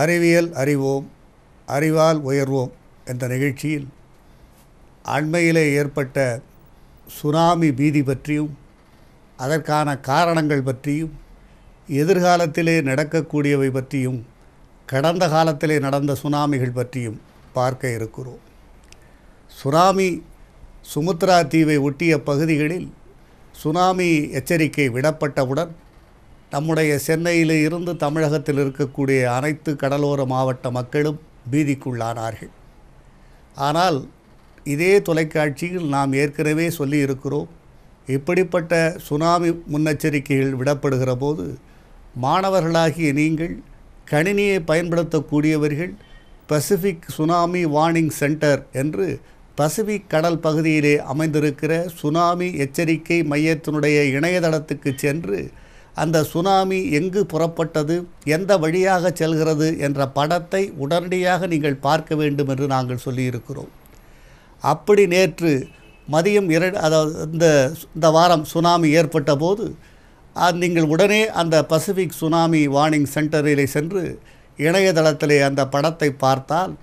அறிவியல் அறிவோம் அறிவால் உயர்வோம் என்ற நிகழ்ச்சியில் அண்மையிலே ஏற்பட்ட சுனாமி பீதி பற்றியும் அதற்கான காரணங்கள் பற்றியும் எதிர்காலத்திலே நடக்கக்கூடியவை பற்றியும் கடந்த காலத்திலே நடந்த சுனாமிகள் பற்றியும் பார்க்க இருக்கிறோம் சுனாமி சுமுத்ரா தீவை ஒட்டிய பகுதிகளில் சுனாமி எச்சரிக்கை விடப்பட்டவுடன் நம்முடைய சென்னையில் இருந்து தமிழகத்தில் இருக்கக்கூடிய அனைத்து கடலோர மாவட்ட மக்களும் பீதிக்குள்ளானார்கள் ஆனால் இதே தொலைக்காட்சியில் நாம் ஏற்கனவே சொல்லியிருக்கிறோம் இப்படிப்பட்ட சுனாமி முன்னெச்சரிக்கைகள் விடப்படுகிற போது மாணவர்களாகிய நீங்கள் கணினியை பயன்படுத்தக்கூடியவர்கள் பசிபிக் சுனாமி வார்னிங் சென்டர் என்று பசிபிக் கடல் பகுதியிலே அமைந்திருக்கிற சுனாமி எச்சரிக்கை மையத்தினுடைய இணையதளத்துக்கு சென்று அந்த சுனாமி எங்கு புறப்பட்டது எந்த வழியாக செல்கிறது என்ற படத்தை உடனடியாக நீங்கள் பார்க்க வேண்டும் என்று நாங்கள் சொல்லியிருக்கிறோம் அப்படி நேற்று மதியம் இரண்டு அதாவது இந்த இந்த வாரம் சுனாமி ஏற்பட்ட போது நீங்கள் உடனே அந்த பசிபிக் சுனாமி வார்னிங் சென்டரிலே சென்று இணையதளத்திலே அந்த படத்தை பார்த்தால்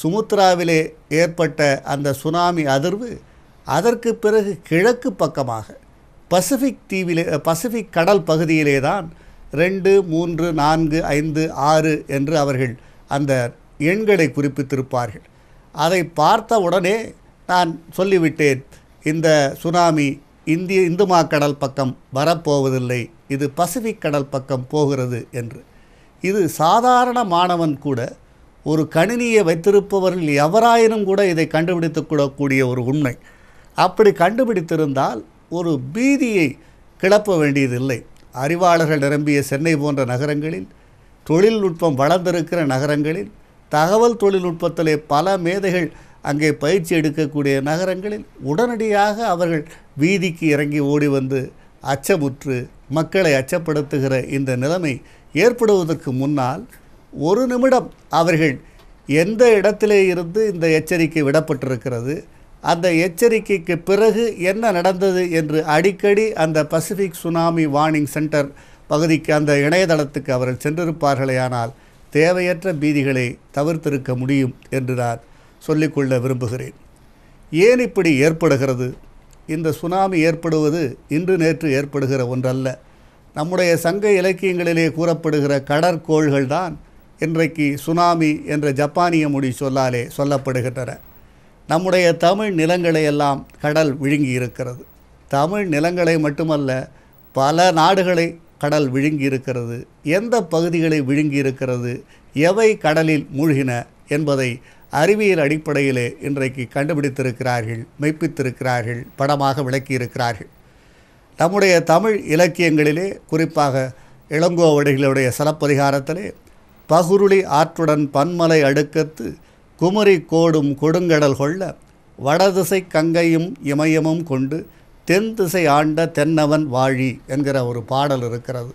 சுமுத்ராவிலே ஏற்பட்ட அந்த சுனாமி அதிர்வு அதற்கு பிறகு கிழக்கு பக்கமாக பசிபிக் தீவிலே பசிபிக் கடல் பகுதியிலே தான் ரெண்டு மூன்று நான்கு ஐந்து ஆறு என்று அவர்கள் அந்த எண்களை குறிப்பித்திருப்பார்கள் அதை பார்த்த உடனே நான் சொல்லிவிட்டேன் இந்த சுனாமி இந்திய இந்து மாக்கடல் பக்கம் வரப்போவதில்லை இது பசிபிக் கடல் பக்கம் போகிறது என்று இது சாதாரண மாணவன் கூட ஒரு கணினியை வைத்திருப்பவர்கள் எவராயினும் கூட இதை கண்டுபிடித்து கூடக்கூடிய ஒரு உண்மை அப்படி கண்டுபிடித்திருந்தால் ஒரு பீதியை கிளப்ப வேண்டியதில்லை அறிவாளர்கள் நிரம்பிய சென்னை போன்ற நகரங்களில் தொழில்நுட்பம் வளர்ந்திருக்கிற நகரங்களில் தகவல் தொழில்நுட்பத்திலே பல மேதைகள் அங்கே பயிற்சி எடுக்கக்கூடிய நகரங்களில் உடனடியாக அவர்கள் வீதிக்கு இறங்கி ஓடி வந்து அச்சமுற்று மக்களை அச்சப்படுத்துகிற இந்த நிலைமை ஏற்படுவதற்கு முன்னால் ஒரு நிமிடம் அவர்கள் எந்த இடத்திலே இருந்து இந்த எச்சரிக்கை விடப்பட்டிருக்கிறது அந்த எச்சரிக்கைக்கு பிறகு என்ன நடந்தது என்று அடிக்கடி அந்த பசிபிக் சுனாமி வார்னிங் சென்டர் பகுதிக்கு அந்த இணையதளத்துக்கு அவர்கள் சென்றிருப்பார்களேயானால் தேவையற்ற பீதிகளை தவிர்த்திருக்க முடியும் என்று நான் சொல்லிக்கொள்ள விரும்புகிறேன் ஏன் இப்படி ஏற்படுகிறது இந்த சுனாமி ஏற்படுவது இன்று நேற்று ஏற்படுகிற ஒன்றல்ல நம்முடைய சங்க இலக்கியங்களிலே கூறப்படுகிற கடற்கோள்கள் தான் இன்றைக்கு சுனாமி என்ற ஜப்பானிய மொழி சொல்லாலே சொல்லப்படுகின்றன நம்முடைய தமிழ் நிலங்களை எல்லாம் கடல் விழுங்கி இருக்கிறது தமிழ் நிலங்களை மட்டுமல்ல பல நாடுகளை கடல் விழுங்கி இருக்கிறது எந்த பகுதிகளை விழுங்கி இருக்கிறது எவை கடலில் மூழ்கின என்பதை அறிவியல் அடிப்படையிலே இன்றைக்கு கண்டுபிடித்திருக்கிறார்கள் மெய்ப்பித்திருக்கிறார்கள் படமாக விளக்கியிருக்கிறார்கள் நம்முடைய தமிழ் இலக்கியங்களிலே குறிப்பாக இளங்கோவடிகளுடைய சிறப்பதிகாரத்திலே பகுருளி ஆற்றுடன் பன்மலை அடுக்கத்து குமரி கோடும் கொடுங்கடல் கொள்ள வடதிசை கங்கையும் இமயமும் கொண்டு தென் திசை ஆண்ட தென்னவன் வாழி என்கிற ஒரு பாடல் இருக்கிறது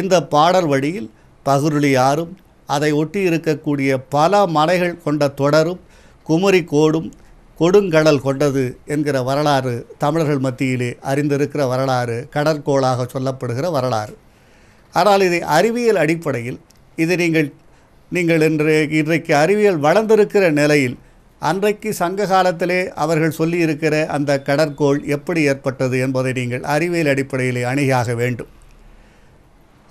இந்த பாடல் வழியில் பகுருளி ஆறும் அதை ஒட்டி இருக்கக்கூடிய பல மலைகள் கொண்ட தொடரும் குமரி கோடும் கொடுங்கடல் கொண்டது என்கிற வரலாறு தமிழர்கள் மத்தியிலே அறிந்திருக்கிற வரலாறு கடற்கோளாக சொல்லப்படுகிற வரலாறு ஆனால் இதை அறிவியல் அடிப்படையில் இதை நீங்கள் நீங்கள் இன்று இன்றைக்கு அறிவியல் வளர்ந்திருக்கிற நிலையில் அன்றைக்கு சங்க காலத்திலே அவர்கள் சொல்லியிருக்கிற அந்த கடற்கோள் எப்படி ஏற்பட்டது என்பதை நீங்கள் அறிவியல் அடிப்படையிலே அணியாக வேண்டும்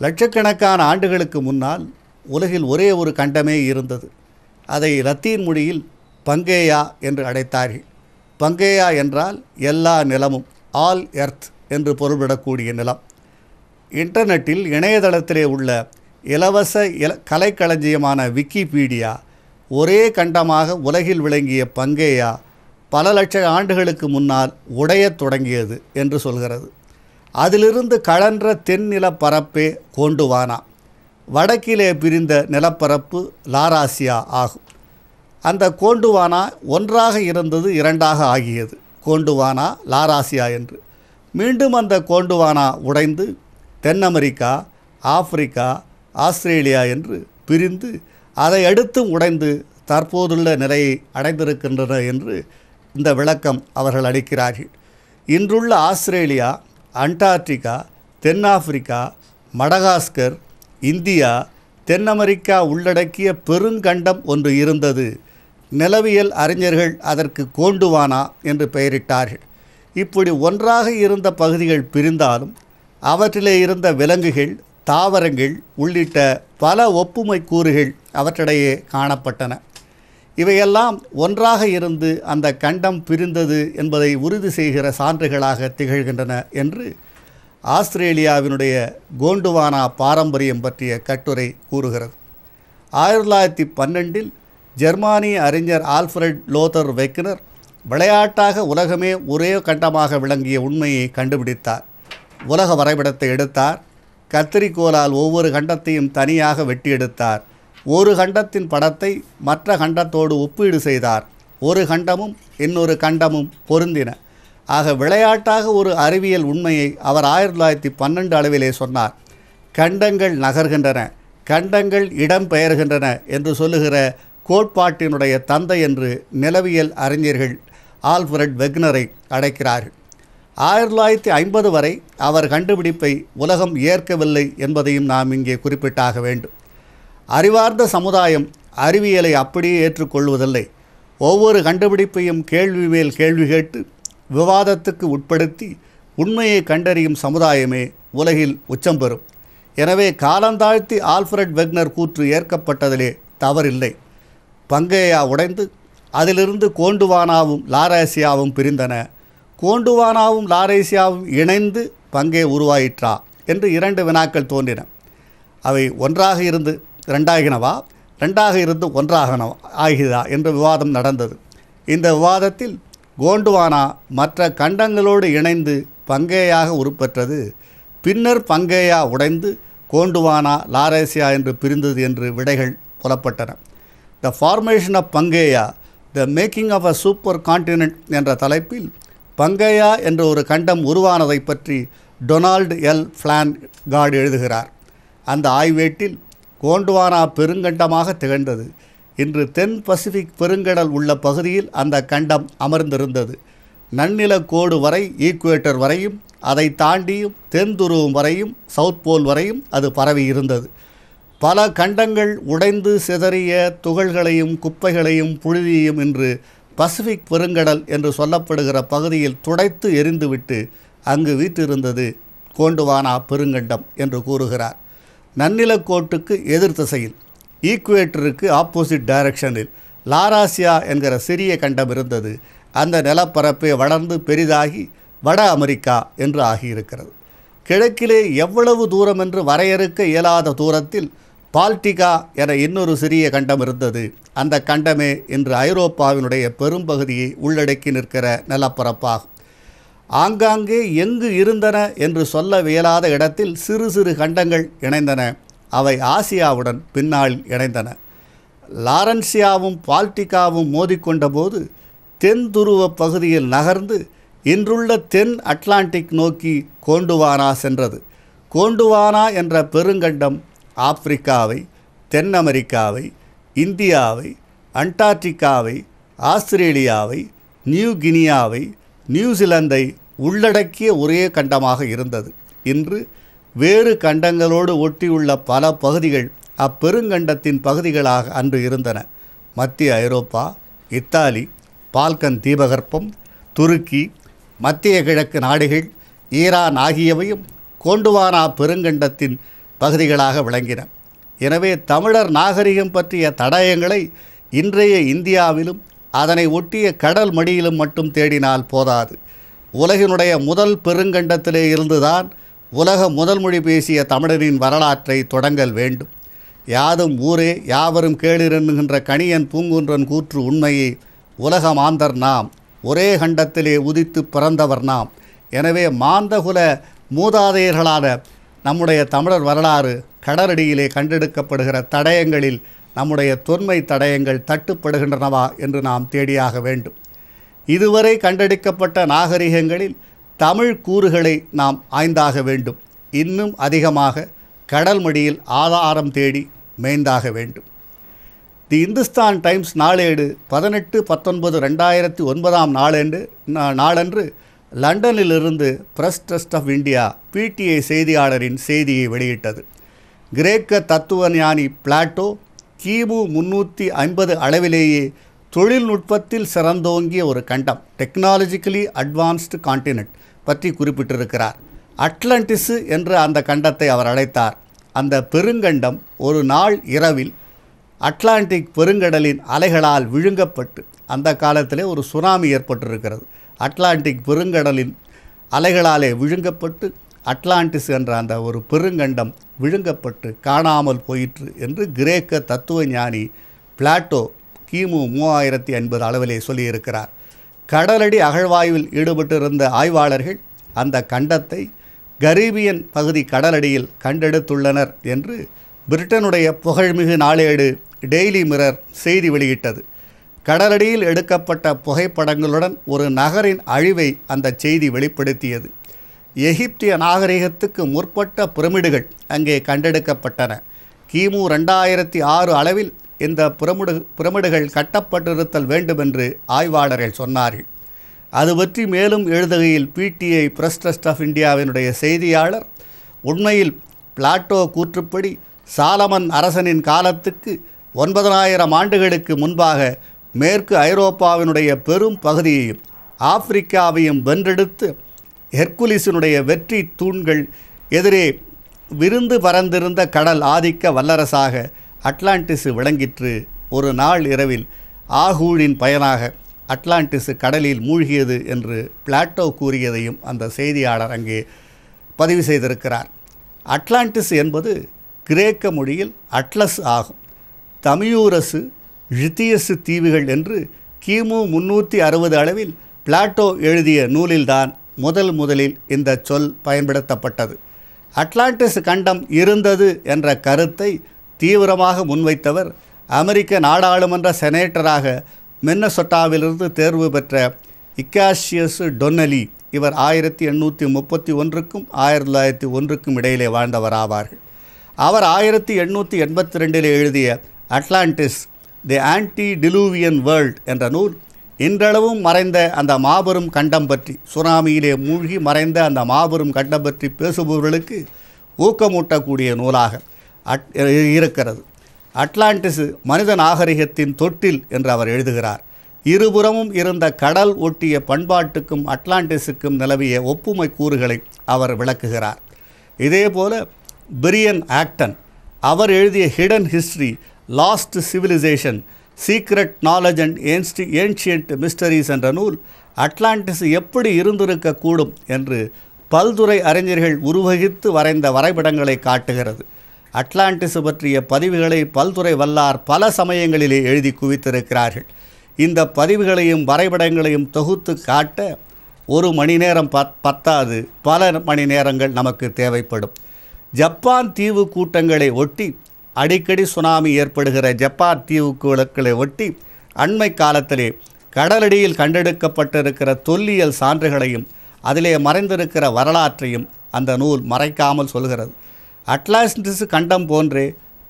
லட்சக்கணக்கான ஆண்டுகளுக்கு முன்னால் உலகில் ஒரே ஒரு கண்டமே இருந்தது அதை லத்தீன் மொழியில் பங்கேயா என்று அழைத்தார்கள் பங்கேயா என்றால் எல்லா நிலமும் ஆல் எர்த் என்று பொருள்படக்கூடிய நிலம் இன்டர்நெட்டில் இணையதளத்திலே உள்ள இலவச இல கலைக்களஞ்சியமான விக்கிபீடியா ஒரே கண்டமாக உலகில் விளங்கிய பங்கேயா பல லட்ச ஆண்டுகளுக்கு முன்னால் உடையத் தொடங்கியது என்று சொல்கிறது அதிலிருந்து கழன்ற தென்னில பரப்பே கோண்டுவானா வடக்கிலே பிரிந்த நிலப்பரப்பு லாராசியா ஆகும் அந்த கோண்டுவானா ஒன்றாக இருந்தது இரண்டாக ஆகியது கோண்டுவானா லாராசியா என்று மீண்டும் அந்த கோண்டுவானா உடைந்து தென் அமெரிக்கா ஆப்பிரிக்கா ஆஸ்திரேலியா என்று பிரிந்து அதை அடுத்தும் உடைந்து தற்போதுள்ள நிலையை அடைந்திருக்கின்றன என்று இந்த விளக்கம் அவர்கள் அளிக்கிறார்கள் இன்றுள்ள ஆஸ்திரேலியா அண்டார்டிகா தென்னாப்பிரிக்கா மடகாஸ்கர் இந்தியா தென் அமெரிக்கா உள்ளடக்கிய பெருங்கண்டம் ஒன்று இருந்தது நிலவியல் அறிஞர்கள் அதற்கு கோண்டுவானா என்று பெயரிட்டார்கள் இப்படி ஒன்றாக இருந்த பகுதிகள் பிரிந்தாலும் அவற்றிலே இருந்த விலங்குகள் தாவரங்கள் உள்ளிட்ட பல ஒப்புமை கூறுகள் அவற்றிடையே காணப்பட்டன இவையெல்லாம் ஒன்றாக இருந்து அந்த கண்டம் பிரிந்தது என்பதை உறுதி செய்கிற சான்றுகளாக திகழ்கின்றன என்று ஆஸ்திரேலியாவினுடைய கோண்டுவானா பாரம்பரியம் பற்றிய கட்டுரை கூறுகிறது ஆயிரத்தி தொள்ளாயிரத்தி பன்னெண்டில் ஜெர்மானிய அறிஞர் ஆல்ஃபிரட் லோதர் வெக்னர் விளையாட்டாக உலகமே ஒரே கண்டமாக விளங்கிய உண்மையை கண்டுபிடித்தார் உலக வரைபடத்தை எடுத்தார் கத்திரிக்கோலால் ஒவ்வொரு கண்டத்தையும் தனியாக வெட்டியெடுத்தார் ஒரு கண்டத்தின் படத்தை மற்ற கண்டத்தோடு ஒப்பீடு செய்தார் ஒரு கண்டமும் இன்னொரு கண்டமும் பொருந்தின ஆக விளையாட்டாக ஒரு அறிவியல் உண்மையை அவர் ஆயிரத்தி தொள்ளாயிரத்தி பன்னெண்டு அளவிலே சொன்னார் கண்டங்கள் நகர்கின்றன கண்டங்கள் இடம் பெயர்கின்றன என்று சொல்லுகிற கோட்பாட்டினுடைய தந்தை என்று நிலவியல் அறிஞர்கள் ஆல்ஃபிரட் வெக்னரை அடைக்கிறார்கள் ஆயிரத்தி தொள்ளாயிரத்தி ஐம்பது வரை அவர் கண்டுபிடிப்பை உலகம் ஏற்கவில்லை என்பதையும் நாம் இங்கே குறிப்பிட்டாக வேண்டும் அறிவார்ந்த சமுதாயம் அறிவியலை அப்படியே ஏற்றுக்கொள்வதில்லை ஒவ்வொரு கண்டுபிடிப்பையும் கேள்வி மேல் கேள்வி கேட்டு விவாதத்துக்கு உட்படுத்தி உண்மையை கண்டறியும் சமுதாயமே உலகில் உச்சம் பெறும் எனவே காலந்தாழ்த்தி ஆல்ஃபிரட் வெக்னர் கூற்று ஏற்கப்பட்டதிலே தவறில்லை பங்கேயா உடைந்து அதிலிருந்து கோண்டுவானாவும் லாராசியாவும் பிரிந்தன கோண்டுவானாவும் லாரேசியாவும் இணைந்து பங்கே உருவாயிற்றா என்று இரண்டு வினாக்கள் தோன்றின அவை ஒன்றாக இருந்து ரெண்டாகினவா ரெண்டாக இருந்து ஒன்றாகனவா ஆகிறதா என்ற விவாதம் நடந்தது இந்த விவாதத்தில் கோண்டுவானா மற்ற கண்டங்களோடு இணைந்து பங்கேயாக உருப்பெற்றது பின்னர் பங்கேயா உடைந்து கோண்டுவானா லாரேசியா என்று பிரிந்தது என்று விடைகள் புலப்பட்டன the formation of Pangaea the making of a super continent என்ற தலைப்பில் பங்கையா என்ற ஒரு கண்டம் உருவானதை பற்றி டொனால்டு எல் ஃப்ளான் கார்டு எழுதுகிறார் அந்த ஆய்வேட்டில் கோண்டுவானா பெருங்கண்டமாக திகழ்ந்தது இன்று தென் பசிபிக் பெருங்கடல் உள்ள பகுதியில் அந்த கண்டம் அமர்ந்திருந்தது நன்னில கோடு வரை ஈக்குவேட்டர் வரையும் அதை தாண்டியும் தென் துருவம் வரையும் சவுத் போல் வரையும் அது பரவி இருந்தது பல கண்டங்கள் உடைந்து சிதறிய துகள்களையும் குப்பைகளையும் புழுதியையும் இன்று பசிபிக் பெருங்கடல் என்று சொல்லப்படுகிற பகுதியில் துடைத்து எரிந்துவிட்டு அங்கு வீற்றிருந்தது கோண்டுவானா பெருங்கண்டம் என்று கூறுகிறார் நன்னிலக்கோட்டுக்கு எதிர் திசையில் ஈக்குவேட்டருக்கு ஆப்போசிட் டைரக்ஷனில் லாராசியா என்கிற சிறிய கண்டம் இருந்தது அந்த நிலப்பரப்பை வளர்ந்து பெரிதாகி வட அமெரிக்கா என்று ஆகியிருக்கிறது கிழக்கிலே எவ்வளவு தூரம் என்று வரையறுக்க இயலாத தூரத்தில் பால்டிகா என இன்னொரு சிறிய கண்டம் இருந்தது அந்த கண்டமே இன்று ஐரோப்பாவினுடைய பெரும்பகுதியை உள்ளடக்கி நிற்கிற நிலப்பரப்பாகும் ஆங்காங்கே எங்கு இருந்தன என்று சொல்ல வியலாத இடத்தில் சிறு சிறு கண்டங்கள் இணைந்தன அவை ஆசியாவுடன் பின்னால் இணைந்தன லாரன்சியாவும் பால்டிகாவும் மோதிக்கொண்டபோது தென் துருவ பகுதியில் நகர்ந்து இன்றுள்ள தென் அட்லாண்டிக் நோக்கி கோண்டுவானா சென்றது கோண்டுவானா என்ற பெருங்கண்டம் ஆப்பிரிக்காவை தென் அமெரிக்காவை இந்தியாவை அண்டார்டிகாவை ஆஸ்திரேலியாவை நியூ கினியாவை நியூசிலாந்தை உள்ளடக்கிய ஒரே கண்டமாக இருந்தது இன்று வேறு கண்டங்களோடு ஒட்டியுள்ள பல பகுதிகள் அப்பெருங்கண்டத்தின் பகுதிகளாக அன்று இருந்தன மத்திய ஐரோப்பா இத்தாலி பால்கன் தீபகற்பம் துருக்கி மத்திய கிழக்கு நாடுகள் ஈரான் ஆகியவையும் கோண்டுவானா பெருங்கண்டத்தின் பகுதிகளாக விளங்கின எனவே தமிழர் நாகரிகம் பற்றிய தடயங்களை இன்றைய இந்தியாவிலும் அதனை ஒட்டிய கடல் மடியிலும் மட்டும் தேடினால் போதாது உலகினுடைய முதல் பெருங்கண்டத்திலே இருந்துதான் உலக முதல் மொழி பேசிய தமிழரின் வரலாற்றை தொடங்கல் வேண்டும் யாதும் ஊரே யாவரும் கேளிரென்னுகின்ற கணியன் பூங்குன்றன் கூற்று உண்மையே உலக மாந்தர் நாம் ஒரே கண்டத்திலே உதித்து பிறந்தவர் நாம் எனவே மாந்தகுல மூதாதையர்களான நம்முடைய தமிழர் வரலாறு கடலடியிலே கண்டெடுக்கப்படுகிற தடயங்களில் நம்முடைய தொன்மை தடயங்கள் தட்டுப்படுகின்றனவா என்று நாம் தேடியாக வேண்டும் இதுவரை கண்டெடுக்கப்பட்ட நாகரிகங்களில் தமிழ் கூறுகளை நாம் ஆய்ந்தாக வேண்டும் இன்னும் அதிகமாக கடல் மடியில் ஆதாரம் தேடி மேய்ந்தாக வேண்டும் தி இந்துஸ்தான் டைம்ஸ் நாளேடு பதினெட்டு பத்தொன்பது ரெண்டாயிரத்தி ஒன்பதாம் நாளன்று நாளன்று லண்டனிலிருந்து press trust of India PTI செய்தியாளரின் செய்தியை வெளியிட்டது கிரேக்க தத்துவ ஞானி பிளாட்டோ கிமு முன்னூற்றி ஐம்பது அளவிலேயே தொழில்நுட்பத்தில் சிறந்தோங்கிய ஒரு கண்டம் டெக்னாலஜிக்கலி அட்வான்ஸ்டு காண்டினட் பற்றி குறிப்பிட்டிருக்கிறார் அட்லாண்டிஸு என்ற அந்த கண்டத்தை அவர் அழைத்தார் அந்த பெருங்கண்டம் ஒரு நாள் இரவில் அட்லாண்டிக் பெருங்கடலின் அலைகளால் விழுங்கப்பட்டு அந்த காலத்திலே ஒரு சுனாமி ஏற்பட்டிருக்கிறது அட்லாண்டிக் பெருங்கடலின் அலைகளாலே விழுங்கப்பட்டு அட்லாண்டிஸ் என்ற அந்த ஒரு பெருங்கண்டம் விழுங்கப்பட்டு காணாமல் போயிற்று என்று கிரேக்க தத்துவ ஞானி பிளாட்டோ கிமு மூவாயிரத்தி ஐம்பது அளவிலே சொல்லியிருக்கிறார் கடலடி அகழ்வாய்வில் ஈடுபட்டிருந்த ஆய்வாளர்கள் அந்த கண்டத்தை கரீபியன் பகுதி கடலடியில் கண்டெடுத்துள்ளனர் என்று பிரிட்டனுடைய புகழ்மிகு நாளேடு டெய்லி மிரர் செய்தி வெளியிட்டது கடலடியில் எடுக்கப்பட்ட புகைப்படங்களுடன் ஒரு நகரின் அழிவை அந்த செய்தி வெளிப்படுத்தியது எகிப்திய நாகரிகத்துக்கு முற்பட்ட பிரமிடுகள் அங்கே கண்டெடுக்கப்பட்டன கிமு ரெண்டாயிரத்தி ஆறு அளவில் இந்த பிரமிடு பிரமிடுகள் கட்டப்பட்டிருத்தல் வேண்டுமென்று ஆய்வாளர்கள் சொன்னார்கள் அது பற்றி மேலும் எழுதுகையில் பிடிஐ பிரஸ் ட்ரஸ்ட் ஆஃப் இந்தியாவினுடைய செய்தியாளர் உண்மையில் பிளாட்டோ கூற்றுப்படி சாலமன் அரசனின் காலத்துக்கு ஒன்பதனாயிரம் ஆண்டுகளுக்கு முன்பாக மேற்கு ஐரோப்பாவினுடைய பெரும் பகுதியையும் ஆப்பிரிக்காவையும் வென்றெடுத்து ஹெர்குலிஸினுடைய வெற்றி தூண்கள் எதிரே விருந்து பறந்திருந்த கடல் ஆதிக்க வல்லரசாக அட்லாண்டிஸு விளங்கிற்று ஒரு நாள் இரவில் ஆகூழின் பயனாக அட்லாண்டிஸு கடலில் மூழ்கியது என்று பிளாட்டோ கூறியதையும் அந்த செய்தியாளர் அங்கே பதிவு செய்திருக்கிறார் அட்லாண்டிஸ் என்பது கிரேக்க மொழியில் அட்லஸ் ஆகும் தமியூரசு ஜித்தியசு தீவுகள் என்று கிமு முன்னூற்றி அறுபது அளவில் பிளாட்டோ எழுதிய நூலில்தான் முதல் முதலில் இந்த சொல் பயன்படுத்தப்பட்டது அட்லாண்டிஸ் கண்டம் இருந்தது என்ற கருத்தை தீவிரமாக முன்வைத்தவர் அமெரிக்க நாடாளுமன்ற செனேட்டராக மின்னசொட்டாவிலிருந்து தேர்வு பெற்ற இக்காஷியஸ் டொன்னலி இவர் ஆயிரத்தி எண்ணூற்றி முப்பத்தி ஒன்றுக்கும் ஆயிரத்தி தொள்ளாயிரத்தி ஒன்றுக்கும் இடையிலே வாழ்ந்தவர் ஆவார்கள் அவர் ஆயிரத்தி எண்ணூற்றி எண்பத்தி ரெண்டில் எழுதிய Atlantis the antediluvian world என்ற நூல் இன்றளவும் மறைந்த அந்த மாபெரும் கண்டம் பற்றி சுனாமியிலே மூழ்கி மறைந்த அந்த மாபெரும் கண்டம் பற்றி பேசுபவர்களுக்கு ஊக்கமூட்டக்கூடிய நூலாக அட் இருக்கிறது அட்லாண்டிஸு மனித நாகரிகத்தின் தொட்டில் என்று அவர் எழுதுகிறார் இருபுறமும் இருந்த கடல் ஒட்டிய பண்பாட்டுக்கும் அட்லாண்டிஸுக்கும் நிலவிய ஒப்புமை கூறுகளை அவர் விளக்குகிறார் இதேபோல பிரியன் ஆக்டன் அவர் எழுதிய hidden history lost civilisation secret knowledge and ancient ancient mysteries என்ற நூல் அட்லாண்டிஸ் எப்படி இருந்திருக்கக்கூடும் என்று பல்துறை அறிஞர்கள் உருவகித்து வரைந்த வரைபடங்களை காட்டுகிறது அட்லாண்டிஸ் பற்றிய பதிவுகளை பல்துறை வல்லார் பல சமயங்களிலே எழுதி குவித்திருக்கிறார்கள் இந்த பதிவுகளையும் வரைபடங்களையும் தொகுத்து காட்ட ஒரு மணி நேரம் பத் பத்தாது பல மணி நேரங்கள் நமக்கு தேவைப்படும் ஜப்பான் தீவு கூட்டங்களை ஒட்டி அடிக்கடி சுனாமி ஏற்படுகிற ஜப்பான் தீவுக்கு விளக்களை ஒட்டி அண்மை காலத்திலே கடலடியில் கண்டெடுக்கப்பட்டிருக்கிற தொல்லியல் சான்றுகளையும் அதிலே மறைந்திருக்கிற வரலாற்றையும் அந்த நூல் மறைக்காமல் சொல்கிறது அட்லாண்டிஸ் கண்டம் போன்றே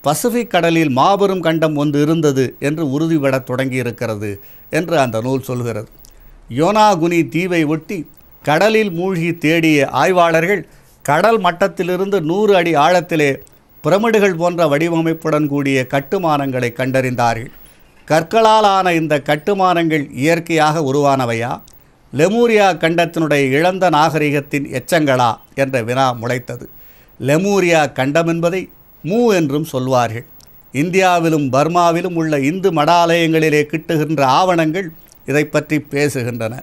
பசிபிக் கடலில் மாபெரும் கண்டம் ஒன்று இருந்தது என்று உறுதிபடத் தொடங்கியிருக்கிறது என்று அந்த நூல் சொல்கிறது யோனாகுனி தீவை ஒட்டி கடலில் மூழ்கி தேடிய ஆய்வாளர்கள் கடல் மட்டத்திலிருந்து நூறு அடி ஆழத்திலே பிரமிடுகள் போன்ற வடிவமைப்புடன் கூடிய கட்டுமானங்களை கண்டறிந்தார்கள் கற்களால் ஆன இந்த கட்டுமானங்கள் இயற்கையாக உருவானவையா லெமூரியா கண்டத்தினுடைய இழந்த நாகரிகத்தின் எச்சங்களா என்ற வினா முளைத்தது லெமூரியா கண்டம் என்பதை மூ என்றும் சொல்வார்கள் இந்தியாவிலும் பர்மாவிலும் உள்ள இந்து மடாலயங்களிலே கிட்டுகின்ற ஆவணங்கள் இதை பற்றி பேசுகின்றன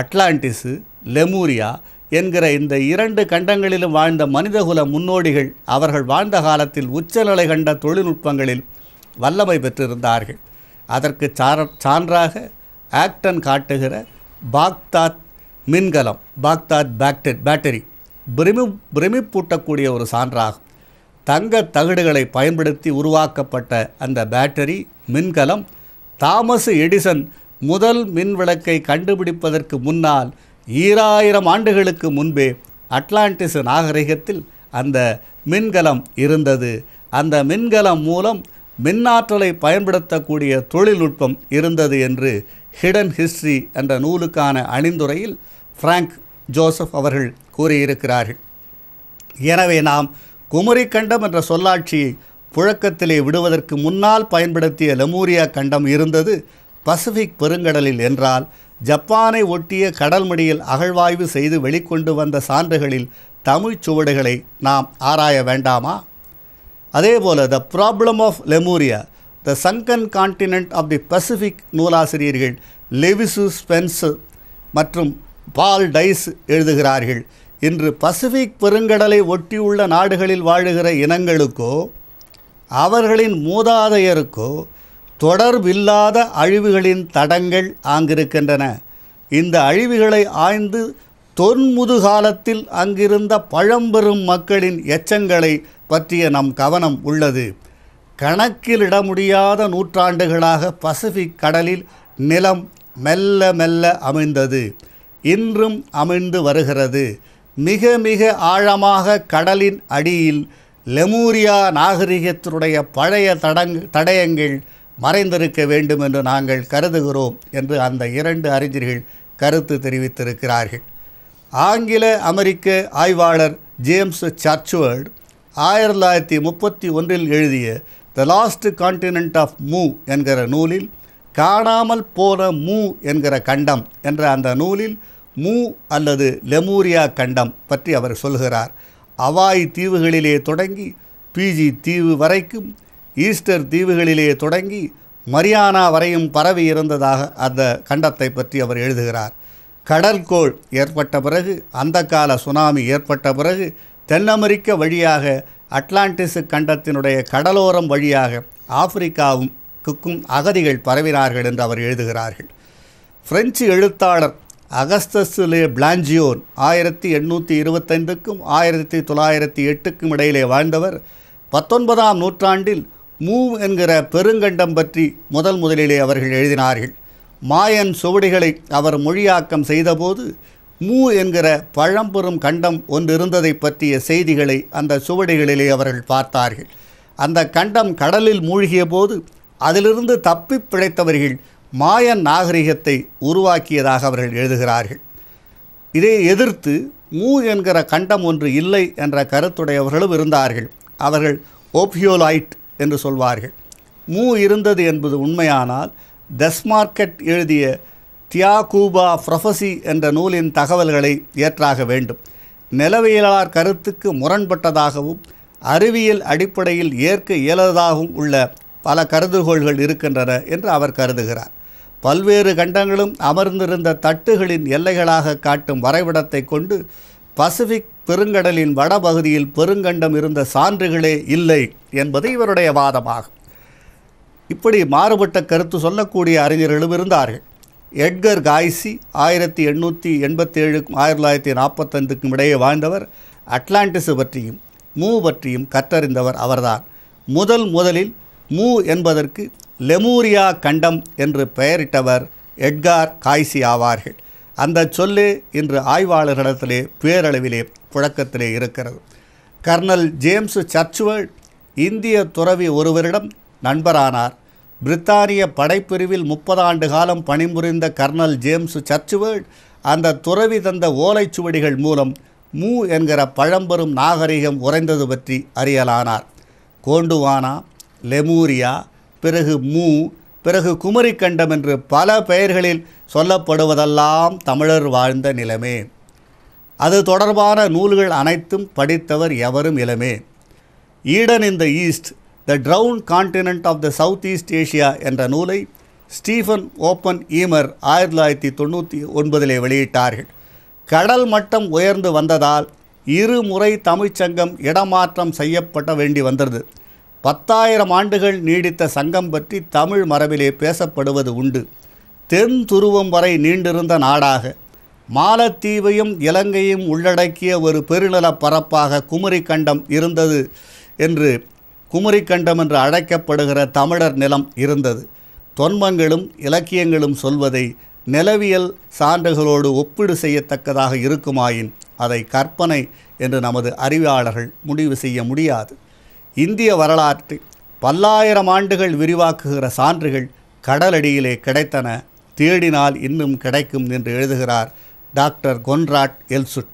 அட்லாண்டிஸு லெமூரியா என்கிற இந்த இரண்டு கண்டங்களிலும் வாழ்ந்த மனிதகுல முன்னோடிகள் அவர்கள் வாழ்ந்த காலத்தில் உச்சநிலை கண்ட தொழில்நுட்பங்களில் வல்லமை பெற்றிருந்தார்கள் அதற்கு சான்றாக ஆக்டன் காட்டுகிற பாக்தாத் மின்கலம் பாக்தாத் பேக்டரி பேட்டரி பிரிமி பிரமிப்பூட்டக்கூடிய ஒரு சான்றாகும் தங்க தகடுகளை பயன்படுத்தி உருவாக்கப்பட்ட அந்த பேட்டரி மின்கலம் தாமஸ் எடிசன் முதல் மின் விளக்கை கண்டுபிடிப்பதற்கு முன்னால் ஈராயிரம் ஆண்டுகளுக்கு முன்பே அட்லாண்டிஸ் நாகரிகத்தில் அந்த மின்கலம் இருந்தது அந்த மின்கலம் மூலம் மின்னாற்றலை பயன்படுத்தக்கூடிய தொழில்நுட்பம் இருந்தது என்று ஹிடன் ஹிஸ்ட்ரி என்ற நூலுக்கான அணிந்துரையில் ஃப்ராங்க் ஜோசப் அவர்கள் கூறியிருக்கிறார்கள் எனவே நாம் குமரி கண்டம் என்ற சொல்லாட்சியை புழக்கத்திலே விடுவதற்கு முன்னால் பயன்படுத்திய லெமூரியா கண்டம் இருந்தது பசிபிக் பெருங்கடலில் என்றால் ஜப்பானை ஒட்டிய கடல் மடியில் அகழ்வாய்வு செய்து வெளிக்கொண்டு வந்த சான்றுகளில் தமிழ் சுவடுகளை நாம் ஆராய வேண்டாமா அதேபோல the problem of Lemuria the sunken continent of the Pacific நூலாசிரியர்கள் லெவிசு ஸ்பென்ஸு மற்றும் பால் டைஸ் எழுதுகிறார்கள் இன்று பசிபிக் பெருங்கடலை ஒட்டியுள்ள நாடுகளில் வாழுகிற இனங்களுக்கோ அவர்களின் மூதாதையருக்கோ தொடர்பில்லாத அழிவுகளின் தடங்கள் ஆங்கிருக்கின்றன இந்த அழிவுகளை ஆய்ந்து தொன்முது காலத்தில் அங்கிருந்த பழம்பெரும் மக்களின் எச்சங்களை பற்றிய நம் கவனம் உள்ளது கணக்கிலிட முடியாத நூற்றாண்டுகளாக பசிபிக் கடலில் நிலம் மெல்ல மெல்ல அமைந்தது இன்றும் அமைந்து வருகிறது மிக மிக ஆழமாக கடலின் அடியில் லெமூரியா நாகரிகத்தினுடைய பழைய தடங் தடயங்கள் மறைந்திருக்க வேண்டும் என்று நாங்கள் கருதுகிறோம் என்று அந்த இரண்டு அறிஞர்கள் கருத்து தெரிவித்திருக்கிறார்கள் ஆங்கில அமெரிக்க ஆய்வாளர் ஜேம்ஸ் சர்ச்வேர்டு ஆயிரத்தி தொள்ளாயிரத்தி முப்பத்தி ஒன்றில் எழுதிய த லாஸ்ட் கான்டினென்ட் ஆஃப் மூ என்கிற நூலில் காணாமல் போன மூ என்கிற கண்டம் என்ற அந்த நூலில் மூ அல்லது லெமூரியா கண்டம் பற்றி அவர் சொல்கிறார் அவாய் தீவுகளிலே தொடங்கி பிஜி தீவு வரைக்கும் ஈஸ்டர் தீவுகளிலே தொடங்கி மரியானா வரையும் பரவி இருந்ததாக அந்த கண்டத்தை பற்றி அவர் எழுதுகிறார் கடற்கோள் ஏற்பட்ட பிறகு அந்த கால சுனாமி ஏற்பட்ட பிறகு தென் அமெரிக்க வழியாக அட்லாண்டிசு கண்டத்தினுடைய கடலோரம் வழியாக ஆப்பிரிக்காவுக்கும் அகதிகள் பரவினார்கள் என்று அவர் எழுதுகிறார்கள் பிரெஞ்சு எழுத்தாளர் அகஸ்தஸ்லே பிளாஞ்சியோன் ஆயிரத்தி எண்ணூற்றி இருபத்தைந்துக்கும் ஆயிரத்தி தொள்ளாயிரத்தி எட்டுக்கும் இடையிலே வாழ்ந்தவர் பத்தொன்பதாம் நூற்றாண்டில் மூவ் என்கிற பெருங்கண்டம் பற்றி முதல் முதலிலே அவர்கள் எழுதினார்கள் மாயன் சுவடிகளை அவர் மொழியாக்கம் செய்தபோது மூ என்கிற பழம்பெரும் கண்டம் ஒன்று இருந்ததை பற்றிய செய்திகளை அந்த சுவடிகளிலே அவர்கள் பார்த்தார்கள் அந்த கண்டம் கடலில் மூழ்கிய போது அதிலிருந்து தப்பி பிழைத்தவர்கள் மாயன் நாகரிகத்தை உருவாக்கியதாக அவர்கள் எழுதுகிறார்கள் இதை எதிர்த்து மூ என்கிற கண்டம் ஒன்று இல்லை என்ற கருத்துடையவர்களும் இருந்தார்கள் அவர்கள் ஓபியோலைட் என்று சொல்வார்கள் மூ இருந்தது என்பது உண்மையானால் டெஸ்மார்க்கெட் எழுதிய தியாகூபா ப்ரொஃபசி என்ற நூலின் தகவல்களை ஏற்றாக வேண்டும் நிலவியலார் கருத்துக்கு முரண்பட்டதாகவும் அறிவியல் அடிப்படையில் ஏற்க இயலதாகவும் உள்ள பல கருதுகோள்கள் இருக்கின்றன என்று அவர் கருதுகிறார் பல்வேறு கண்டங்களும் அமர்ந்திருந்த தட்டுகளின் எல்லைகளாக காட்டும் வரைபடத்தை கொண்டு பசிபிக் பெருங்கடலின் வடபகுதியில் பெருங்கண்டம் இருந்த சான்றுகளே இல்லை என்பது இவருடைய வாதமாகும் இப்படி மாறுபட்ட கருத்து சொல்லக்கூடிய அறிஞர்களும் இருந்தார்கள் எட்கர் காய்சி ஆயிரத்தி எண்ணூற்றி எண்பத்தேழுக்கும் ஆயிரத்தி தொள்ளாயிரத்தி நாற்பத்தஞ்சுக்கும் இடையே வாழ்ந்தவர் அட்லாண்டிஸு பற்றியும் மூ பற்றியும் கற்றறிந்தவர் அவர்தான் முதல் முதலில் மூ என்பதற்கு லெமூரியா கண்டம் என்று பெயரிட்டவர் எட்கார் காய்சி ஆவார்கள் அந்த சொல்லே இன்று ஆய்வாளர்களிடத்திலே பேரளவிலே புழக்கத்திலே இருக்கிறது கர்னல் ஜேம்ஸ் சர்ச்வேர்ட் இந்திய துறவி ஒருவரிடம் நண்பரானார் பிரித்தானிய படைப்பிரிவில் முப்பது ஆண்டு காலம் பணிபுரிந்த கர்னல் ஜேம்ஸ் சர்ச்வேர்ட் அந்த துறவி தந்த ஓலைச்சுவடிகள் மூலம் மூ என்கிற பழம்பெரும் நாகரிகம் உறைந்தது பற்றி அறியலானார் கோண்டுவானா லெமூரியா பிறகு மூ பிறகு குமரிக்கண்டம் என்று பல பெயர்களில் சொல்லப்படுவதெல்லாம் தமிழர் வாழ்ந்த நிலமே அது தொடர்பான நூல்கள் அனைத்தும் படித்தவர் எவரும் இளமே Eden in the east the drowned continent of the south east Asia என்ற நூலை ஸ்டீஃபன் ஓப்பன் ஈமர் ஆயிரத்தி தொள்ளாயிரத்தி தொண்ணூற்றி ஒன்பதிலே வெளியிட்டார்கள் கடல் மட்டம் உயர்ந்து வந்ததால் இரு முறை தமிழ்ச்சங்கம் இடமாற்றம் செய்யப்பட வேண்டி வந்தது பத்தாயிரம் ஆண்டுகள் நீடித்த சங்கம் பற்றி தமிழ் மரபிலே பேசப்படுவது உண்டு தென் துருவம் வரை நீண்டிருந்த நாடாக மாலத்தீவையும் இலங்கையும் உள்ளடக்கிய ஒரு பெருநல பரப்பாக குமரி கண்டம் இருந்தது என்று குமரி கண்டம் என்று அழைக்கப்படுகிற தமிழர் நிலம் இருந்தது தொன்மங்களும் இலக்கியங்களும் சொல்வதை நிலவியல் சான்றுகளோடு ஒப்பீடு செய்யத்தக்கதாக இருக்குமாயின் அதை கற்பனை என்று நமது அறிவியாளர்கள் முடிவு செய்ய முடியாது இந்திய வரலாற்று பல்லாயிரம் ஆண்டுகள் விரிவாக்குகிற சான்றுகள் கடலடியிலே கிடைத்தன தேடினால் இன்னும் கிடைக்கும் என்று எழுதுகிறார் டாக்டர் கொன்ராட் எல்சுட்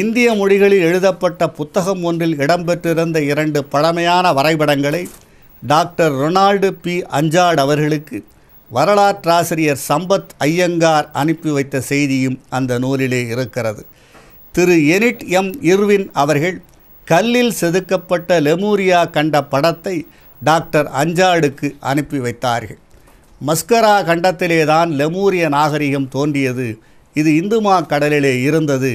இந்திய மொழிகளில் எழுதப்பட்ட புத்தகம் ஒன்றில் இடம்பெற்றிருந்த இரண்டு பழமையான வரைபடங்களை டாக்டர் ரொனால்டு பி அஞ்சாட் அவர்களுக்கு வரலாற்றாசிரியர் சம்பத் ஐயங்கார் அனுப்பி வைத்த செய்தியும் அந்த நூலிலே இருக்கிறது திரு எனிட் எம் இர்வின் அவர்கள் கல்லில் செதுக்கப்பட்ட லெமூரியா கண்ட படத்தை டாக்டர் அஞ்சாடுக்கு அனுப்பி வைத்தார்கள் மஸ்கரா கண்டத்திலேதான் லெமூரிய நாகரிகம் தோன்றியது இது இந்துமா கடலிலே இருந்தது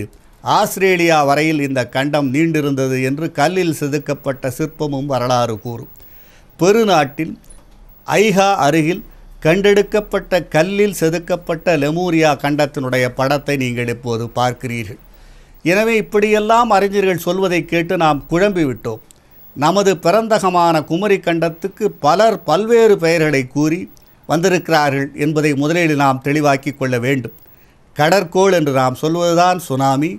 ஆஸ்திரேலியா வரையில் இந்த கண்டம் நீண்டிருந்தது என்று கல்லில் செதுக்கப்பட்ட சிற்பமும் வரலாறு கூறும் பெருநாட்டில் ஐஹா அருகில் கண்டெடுக்கப்பட்ட கல்லில் செதுக்கப்பட்ட லெமூரியா கண்டத்தினுடைய படத்தை நீங்கள் இப்போது பார்க்கிறீர்கள் எனவே இப்படியெல்லாம் அறிஞர்கள் சொல்வதை கேட்டு நாம் குழம்பிவிட்டோம் நமது பிறந்தகமான குமரி கண்டத்துக்கு பலர் பல்வேறு பெயர்களை கூறி வந்திருக்கிறார்கள் என்பதை முதலில் நாம் தெளிவாக்கிக் கொள்ள வேண்டும் கடற்கோள் என்று நாம் சொல்வதுதான் சுனாமி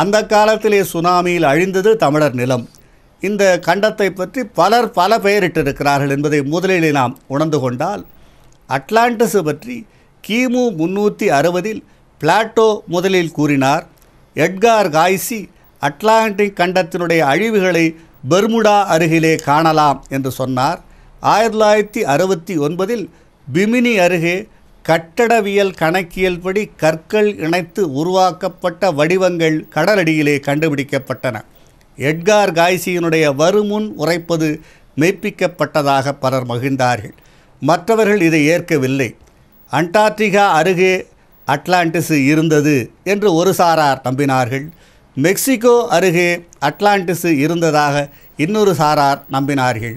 அந்த காலத்திலே சுனாமியில் அழிந்தது தமிழர் நிலம் இந்த கண்டத்தை பற்றி பலர் பல பெயரிட்டிருக்கிறார்கள் என்பதை முதலிலே நாம் உணர்ந்து கொண்டால் அட்லாண்டிஸை பற்றி கிமு முன்னூற்றி அறுபதில் பிளாட்டோ முதலில் கூறினார் எட்கார் காய்சி அட்லாண்டிக் கண்டத்தினுடைய அழிவுகளை பெர்முடா அருகிலே காணலாம் என்று சொன்னார் ஆயிரத்தி தொள்ளாயிரத்தி அறுபத்தி ஒன்பதில் பிமினி அருகே கட்டடவியல் கணக்கியல் படி கற்கள் இணைத்து உருவாக்கப்பட்ட வடிவங்கள் கடலடியிலே கண்டுபிடிக்கப்பட்டன எட்கார் காய்சியினுடைய வருமுன் உரைப்பது மெய்ப்பிக்கப்பட்டதாக பலர் மகிழ்ந்தார்கள் மற்றவர்கள் இதை ஏற்கவில்லை அண்டார்டிகா அருகே அட்லாண்டிஸ் இருந்தது என்று ஒரு சாரார் நம்பினார்கள் மெக்சிகோ அருகே அட்லாண்டிஸ் இருந்ததாக இன்னொரு சாரார் நம்பினார்கள்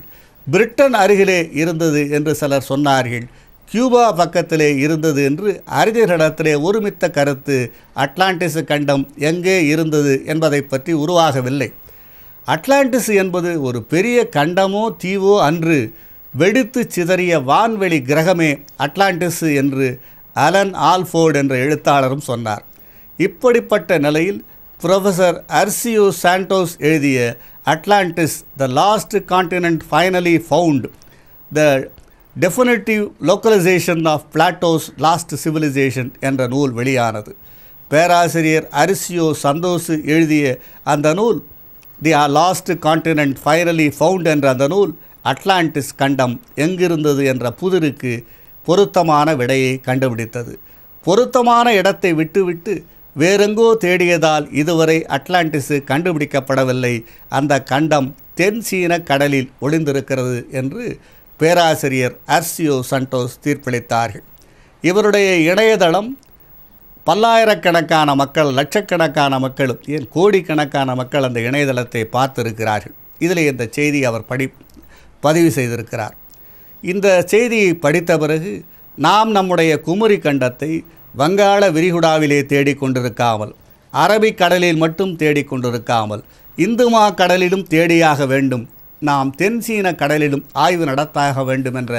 பிரிட்டன் அருகிலே இருந்தது என்று சிலர் சொன்னார்கள் கியூபா பக்கத்திலே இருந்தது என்று அறிஞர்களிடத்திலே ஒருமித்த கருத்து அட்லாண்டிஸ் கண்டம் எங்கே இருந்தது என்பதை பற்றி உருவாகவில்லை அட்லாண்டிஸ் என்பது ஒரு பெரிய கண்டமோ தீவோ அன்று வெடித்து சிதறிய வான்வெளி கிரகமே அட்லாண்டிஸ் என்று அலன் ஆல்ஃபோர்டு என்ற எழுத்தாளரும் சொன்னார் இப்படிப்பட்ட நிலையில் ப்ரொஃபஸர் அர்சியோ சாண்டோஸ் எழுதிய Atlantis the lost continent finally found the definitive localisation of Plato's lost civilisation என்ற நூல் வெளியானது பேராசிரியர் அரிசியோ சந்தோஷ் எழுதிய அந்த நூல் the lost continent finally found என்ற அந்த நூல் அட்லாண்டிஸ் கண்டம் எங்கிருந்தது என்ற புதிருக்கு பொருத்தமான விடையை கண்டுபிடித்தது பொருத்தமான இடத்தை விட்டுவிட்டு வேறெங்கோ தேடியதால் இதுவரை அட்லாண்டிஸு கண்டுபிடிக்கப்படவில்லை அந்த கண்டம் தென் சீன கடலில் ஒளிந்திருக்கிறது என்று பேராசிரியர் அர்சியோ சண்டோஸ் தீர்ப்பளித்தார்கள் இவருடைய இணையதளம் பல்லாயிரக்கணக்கான மக்கள் லட்சக்கணக்கான மக்களும் ஏன் கோடிக்கணக்கான மக்கள் அந்த இணையதளத்தை பார்த்திருக்கிறார்கள் இதில் இந்த செய்தி அவர் படி பதிவு செய்திருக்கிறார் இந்த செய்தியை படித்த பிறகு நாம் நம்முடைய குமரி கண்டத்தை வங்காள விரிகுடாவிலே தேடிக்கொண்டிருக்காமல் அரபிக் கடலில் மட்டும் தேடிக்கொண்டிருக்காமல் இந்துமா கடலிலும் தேடியாக வேண்டும் நாம் தென்சீன கடலிலும் ஆய்வு நடத்தாக வேண்டும் என்ற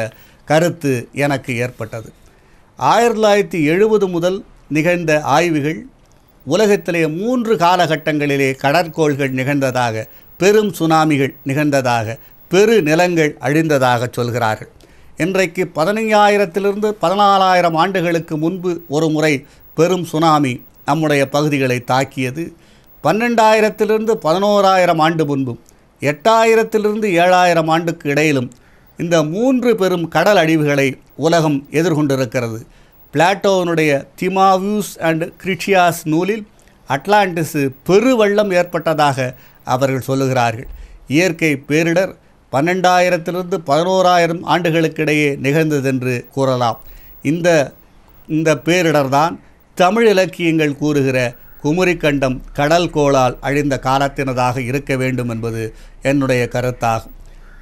கருத்து எனக்கு ஏற்பட்டது ஆயிரத்தி தொள்ளாயிரத்தி எழுபது முதல் நிகழ்ந்த ஆய்வுகள் உலகத்திலே மூன்று காலகட்டங்களிலே கடற்கோள்கள் நிகழ்ந்ததாக பெரும் சுனாமிகள் நிகழ்ந்ததாக பெரு நிலங்கள் அழிந்ததாக சொல்கிறார்கள் இன்றைக்கு பதினைஞ்சாயிரத்திலிருந்து பதினாலாயிரம் ஆண்டுகளுக்கு முன்பு ஒரு முறை பெரும் சுனாமி நம்முடைய பகுதிகளை தாக்கியது பன்னெண்டாயிரத்திலிருந்து பதினோராயிரம் ஆண்டு முன்பும் எட்டாயிரத்திலிருந்து ஏழாயிரம் ஆண்டுக்கு இடையிலும் இந்த மூன்று பெரும் கடல் அழிவுகளை உலகம் எதிர்கொண்டிருக்கிறது பிளாட்டோவனுடைய திமாவியூஸ் அண்ட் கிரிச்சியாஸ் நூலில் அட்லாண்டிஸு பெருவள்ளம் ஏற்பட்டதாக அவர்கள் சொல்லுகிறார்கள் இயற்கை பேரிடர் பன்னெண்டாயிரத்திலிருந்து பதினோராயிரம் ஆண்டுகளுக்கிடையே நிகழ்ந்ததென்று கூறலாம் இந்த இந்த பேரிடர்தான் தமிழ் இலக்கியங்கள் கூறுகிற குமுரிக்கண்டம் கடல் கோளால் அழிந்த காலத்தினதாக இருக்க வேண்டும் என்பது என்னுடைய கருத்தாகும்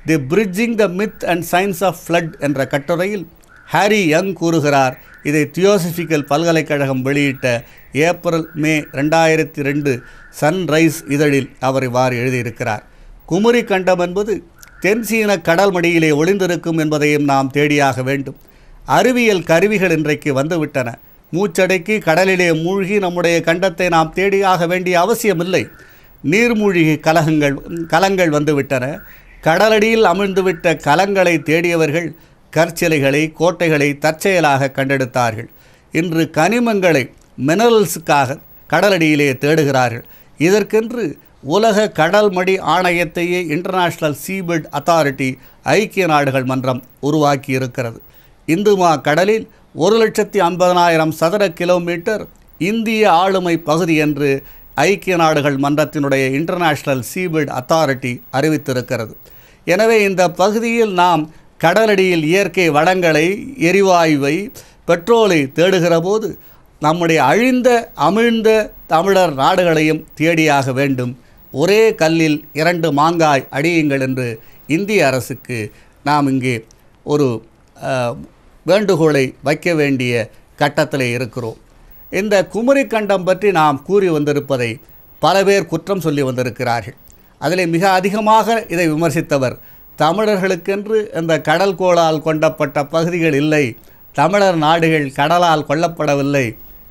the bridging the myth and science of flood என்ற கட்டுரையில் ஹாரி யங் கூறுகிறார் இதை தியோசபிக்கல் பல்கலைக்கழகம் வெளியிட்ட ஏப்ரல் மே ரெண்டாயிரத்தி ரெண்டு சன்ரைஸ் இதழில் அவர் இவ்வாறு எழுதியிருக்கிறார் குமரி கண்டம் என்பது தென்சீன கடல் மடியிலே ஒளிந்திருக்கும் என்பதையும் நாம் தேடியாக வேண்டும் அறிவியல் கருவிகள் இன்றைக்கு வந்துவிட்டன மூச்சடைக்கி கடலிலே மூழ்கி நம்முடைய கண்டத்தை நாம் தேடியாக வேண்டிய அவசியமில்லை நீர்மூழ்கி கலகங்கள் கலங்கள் வந்துவிட்டன கடலடியில் அமிழ்ந்துவிட்ட கலங்களை தேடியவர்கள் கற்சிலைகளை கோட்டைகளை தற்செயலாக கண்டெடுத்தார்கள் இன்று கனிமங்களை மினரல்ஸுக்காக கடலடியிலே தேடுகிறார்கள் இதற்கென்று உலக கடல் மடி ஆணையத்தையே இன்டர்நேஷ்னல் சீபெட் அத்தாரிட்டி ஐக்கிய நாடுகள் மன்றம் உருவாக்கி இருக்கிறது இந்துமா கடலில் ஒரு லட்சத்தி ஐம்பதனாயிரம் சதுர கிலோமீட்டர் இந்திய ஆளுமை பகுதி என்று ஐக்கிய நாடுகள் மன்றத்தினுடைய இன்டர்நேஷ்னல் சீபிட் அத்தாரிட்டி அறிவித்திருக்கிறது எனவே இந்த பகுதியில் நாம் கடலடியில் இயற்கை வளங்களை எரிவாயுவை பெட்ரோலை தேடுகிற போது நம்முடைய அழிந்த அமிழ்ந்த தமிழர் நாடுகளையும் தேடியாக வேண்டும் ஒரே கல்லில் இரண்டு மாங்காய் அடியுங்கள் என்று இந்திய அரசுக்கு நாம் இங்கே ஒரு வேண்டுகோளை வைக்க வேண்டிய கட்டத்தில் இருக்கிறோம் இந்த குமரி கண்டம் பற்றி நாம் கூறி வந்திருப்பதை பல பேர் குற்றம் சொல்லி வந்திருக்கிறார்கள் அதில் மிக அதிகமாக இதை விமர்சித்தவர் தமிழர்களுக்கென்று இந்த கடல் கோளால் கொண்டப்பட்ட பகுதிகள் இல்லை தமிழர் நாடுகள் கடலால் கொல்லப்படவில்லை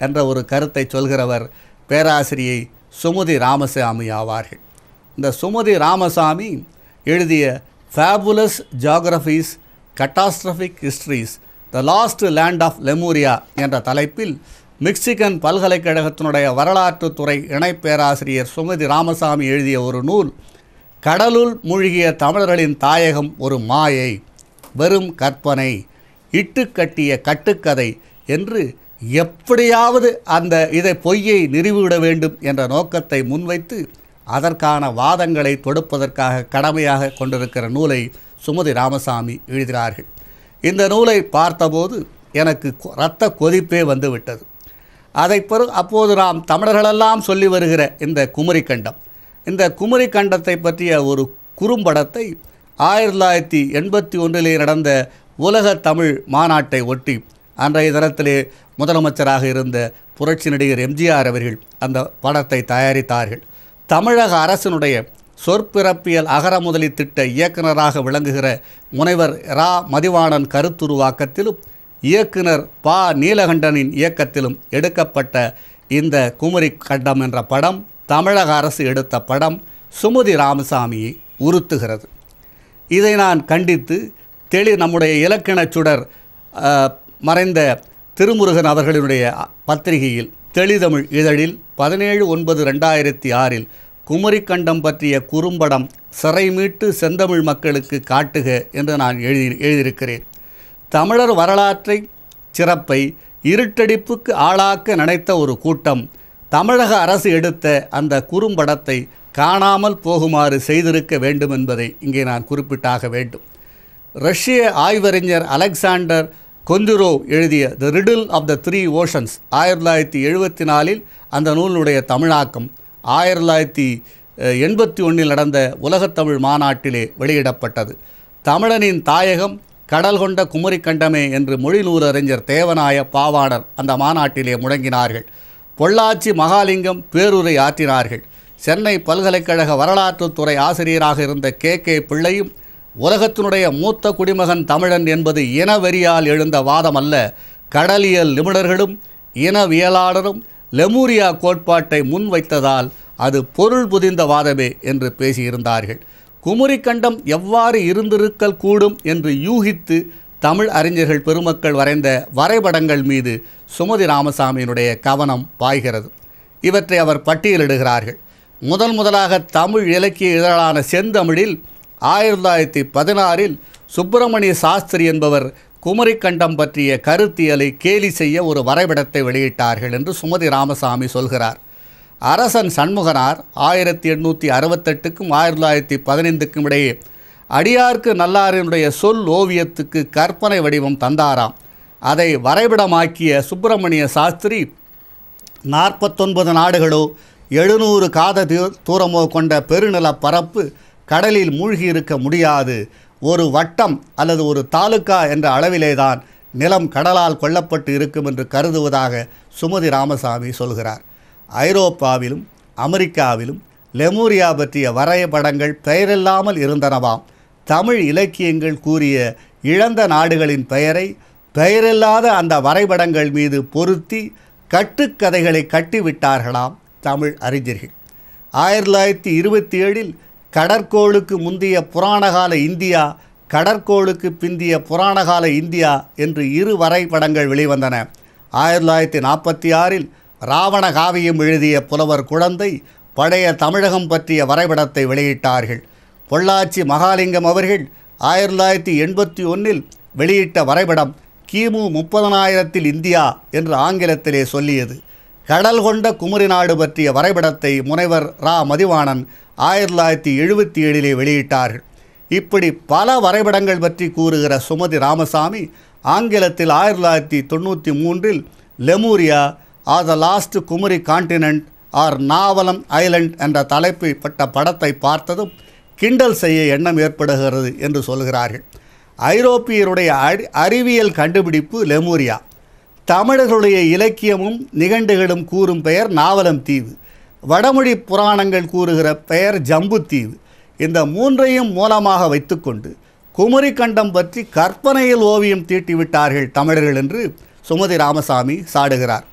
என்ற ஒரு கருத்தை சொல்கிறவர் பேராசிரியை சுமதி ராமசாமி ஆவார்கள் இந்த சுமதி ராமசாமி எழுதிய fabulous geographies catastrophic histories the lost land of Lemuria என்ற தலைப்பில் மெக்சிகன் பல்கலைக்கழகத்தினுடைய வரலாற்றுத்துறை இணை பேராசிரியர் சுமதி ராமசாமி எழுதிய ஒரு நூல் கடலுள் மூழ்கிய தமிழர்களின் தாயகம் ஒரு மாயை வெறும் கற்பனை இட்டு கட்டிய கட்டுக்கதை என்று எப்படியாவது அந்த இதை பொய்யை நிறுவிவிட வேண்டும் என்ற நோக்கத்தை முன்வைத்து அதற்கான வாதங்களை தொடுப்பதற்காக கடமையாக கொண்டிருக்கிற நூலை சுமதி ராமசாமி எழுதுகிறார்கள் இந்த நூலை பார்த்தபோது எனக்கு இரத்த கொதிப்பே வந்துவிட்டது அதை பிற அப்போது நாம் தமிழர்களெல்லாம் சொல்லி வருகிற இந்த குமரி கண்டம் இந்த குமரி கண்டத்தை பற்றிய ஒரு குறும்படத்தை ஆயிரத்தி தொள்ளாயிரத்தி எண்பத்தி ஒன்றிலே நடந்த உலக தமிழ் மாநாட்டை ஒட்டி அன்றைய தினத்திலே முதலமைச்சராக இருந்த புரட்சி நடிகர் எம்ஜிஆர் அவர்கள் அந்த படத்தை தயாரித்தார்கள் தமிழக அரசினுடைய சொற்பிறப்பியல் அகர முதலி திட்ட இயக்குநராக விளங்குகிற முனைவர் ரா மதிவாணன் கருத்துருவாக்கத்திலும் இயக்குனர் பா நீலகண்டனின் இயக்கத்திலும் எடுக்கப்பட்ட இந்த குமரி கண்டம் என்ற படம் தமிழக அரசு எடுத்த படம் சுமதி ராமசாமியை உறுத்துகிறது இதை நான் கண்டித்து தெளி நம்முடைய இலக்கணச் சுடர் மறைந்த திருமுருகன் அவர்களினுடைய பத்திரிகையில் தெளிதமிழ் இதழில் பதினேழு ஒன்பது ரெண்டாயிரத்தி ஆறில் குமரிக்கண்டம் பற்றிய குறும்படம் சிறை மீட்டு செந்தமிழ் மக்களுக்கு காட்டுக என்று நான் எழுதி எழுதியிருக்கிறேன் தமிழர் வரலாற்றை சிறப்பை இருட்டடிப்புக்கு ஆளாக்க நினைத்த ஒரு கூட்டம் தமிழக அரசு எடுத்த அந்த குறும்படத்தை காணாமல் போகுமாறு செய்திருக்க வேண்டும் என்பதை இங்கே நான் குறிப்பிட்டாக வேண்டும் ரஷ்ய ஆய்வறிஞர் அலெக்சாண்டர் கொந்துரோ எழுதிய the riddle of the three oceans ஆயிரத்தி தொள்ளாயிரத்தி எழுபத்தி நாலில் அந்த நூலினுடைய தமிழாக்கம் ஆயிரத்தி தொள்ளாயிரத்தி எண்பத்தி ஒன்றில் நடந்த உலகத்தமிழ் மாநாட்டிலே வெளியிடப்பட்டது தமிழனின் தாயகம் கடல் கொண்ட குமரி கண்டமே என்று மொழி நூலறிஞர் தேவநாய பாவாணர் அந்த மாநாட்டிலே முழங்கினார்கள் பொள்ளாச்சி மகாலிங்கம் பேருரை ஆற்றினார்கள் சென்னை பல்கலைக்கழக வரலாற்றுத்துறை ஆசிரியராக இருந்த கே கே பிள்ளையும் உலகத்தினுடைய மூத்த குடிமகன் தமிழன் என்பது இனவெறியால் எழுந்த வாதம் அல்ல கடலியல் நிபுணர்களும் இனவியலாளரும் லெமூரியா கோட்பாட்டை முன்வைத்ததால் அது பொருள் புதிந்த வாதமே என்று பேசியிருந்தார்கள் குமரி கண்டம் எவ்வாறு இருந்திருக்கல் கூடும் என்று யூகித்து தமிழ் அறிஞர்கள் பெருமக்கள் வரைந்த வரைபடங்கள் மீது சுமதி ராமசாமியினுடைய கவனம் பாய்கிறது இவற்றை அவர் பட்டியலிடுகிறார்கள் முதன் முதலாக தமிழ் இலக்கிய இதழான செந்தமிழில் ஆயிரத்தி தொள்ளாயிரத்தி பதினாறில் சுப்பிரமணிய சாஸ்திரி என்பவர் குமரிக்கண்டம் பற்றிய கருத்தியலை கேலி செய்ய ஒரு வரைபடத்தை வெளியிட்டார்கள் என்று சுமதி ராமசாமி சொல்கிறார் அரசன் சண்முகனார் ஆயிரத்தி எண்ணூற்றி அறுபத்தெட்டுக்கும் ஆயிரத்தி தொள்ளாயிரத்தி பதினைந்துக்கும் இடையே அடியார்க்கு நல்லாரினுடைய சொல் ஓவியத்துக்கு கற்பனை வடிவம் தந்தாராம் அதை வரைபடமாக்கிய சுப்பிரமணிய சாஸ்திரி நாற்பத்தொன்பது நாடுகளோ எழுநூறு காத தூரமோ கொண்ட பெருநில பரப்பு கடலில் மூழ்கி இருக்க முடியாது ஒரு வட்டம் அல்லது ஒரு தாலுக்கா என்ற அளவிலேதான் நிலம் கடலால் கொல்லப்பட்டு இருக்கும் என்று கருதுவதாக சுமதி ராமசாமி சொல்கிறார் ஐரோப்பாவிலும் அமெரிக்காவிலும் லெமூரியா பற்றிய வரைபடங்கள் பெயரில்லாமல் இருந்தனவாம் தமிழ் இலக்கியங்கள் கூறிய இழந்த நாடுகளின் பெயரை பெயரில்லாத அந்த வரைபடங்கள் மீது பொருத்தி கட்டுக்கதைகளை கட்டிவிட்டார்களாம் தமிழ் அறிஞர்கள் ஆயிரத்தி தொள்ளாயிரத்தி இருபத்தி ஏழில் கடற்கோளுக்கு முந்திய புராணகால இந்தியா கடற்கோளுக்கு பிந்திய புராணகால இந்தியா என்று இரு வரைபடங்கள் வெளிவந்தன ஆயிரத்தி தொள்ளாயிரத்தி நாற்பத்தி ஆறில் ராவண காவியம் எழுதிய புலவர் குழந்தை பழைய தமிழகம் பற்றிய வரைபடத்தை வெளியிட்டார்கள் பொள்ளாச்சி மகாலிங்கம் அவர்கள் ஆயிரத்தி தொள்ளாயிரத்தி எண்பத்தி ஒன்றில் வெளியிட்ட வரைபடம் கிமு முப்பதனாயிரத்தில் இந்தியா என்று ஆங்கிலத்திலே சொல்லியது கடல் கொண்ட குமரி நாடு பற்றிய வரைபடத்தை முனைவர் ரா மதிவாணன் ஆயிரத்தி தொள்ளாயிரத்தி எழுபத்தி ஏழிலே வெளியிட்டார்கள் இப்படி பல வரைபடங்கள் பற்றி கூறுகிற சுமதி ராமசாமி ஆங்கிலத்தில் ஆயிரத்தி தொள்ளாயிரத்தி தொண்ணூற்றி மூன்றில் Lemuria or the lost Kumari continent or Navalam island என்ற தலைப்பு பட்ட படத்தை பார்த்ததும் கிண்டல் செய்ய எண்ணம் ஏற்படுகிறது என்று சொல்கிறார்கள் ஐரோப்பியருடைய அறி அறிவியல் கண்டுபிடிப்பு லெமூரியா தமிழர்களுடைய இலக்கியமும் நிகண்டுகளும் கூறும் பெயர் நாவலம் தீவு வடமொழி புராணங்கள் கூறுகிற பெயர் ஜம்புத்தீவு இந்த மூன்றையும் மூலமாக வைத்துக்கொண்டு குமரி கண்டம் பற்றி கற்பனையில் ஓவியம் தீட்டிவிட்டார்கள் தமிழர்கள் என்று சுமதி ராமசாமி சாடுகிறார்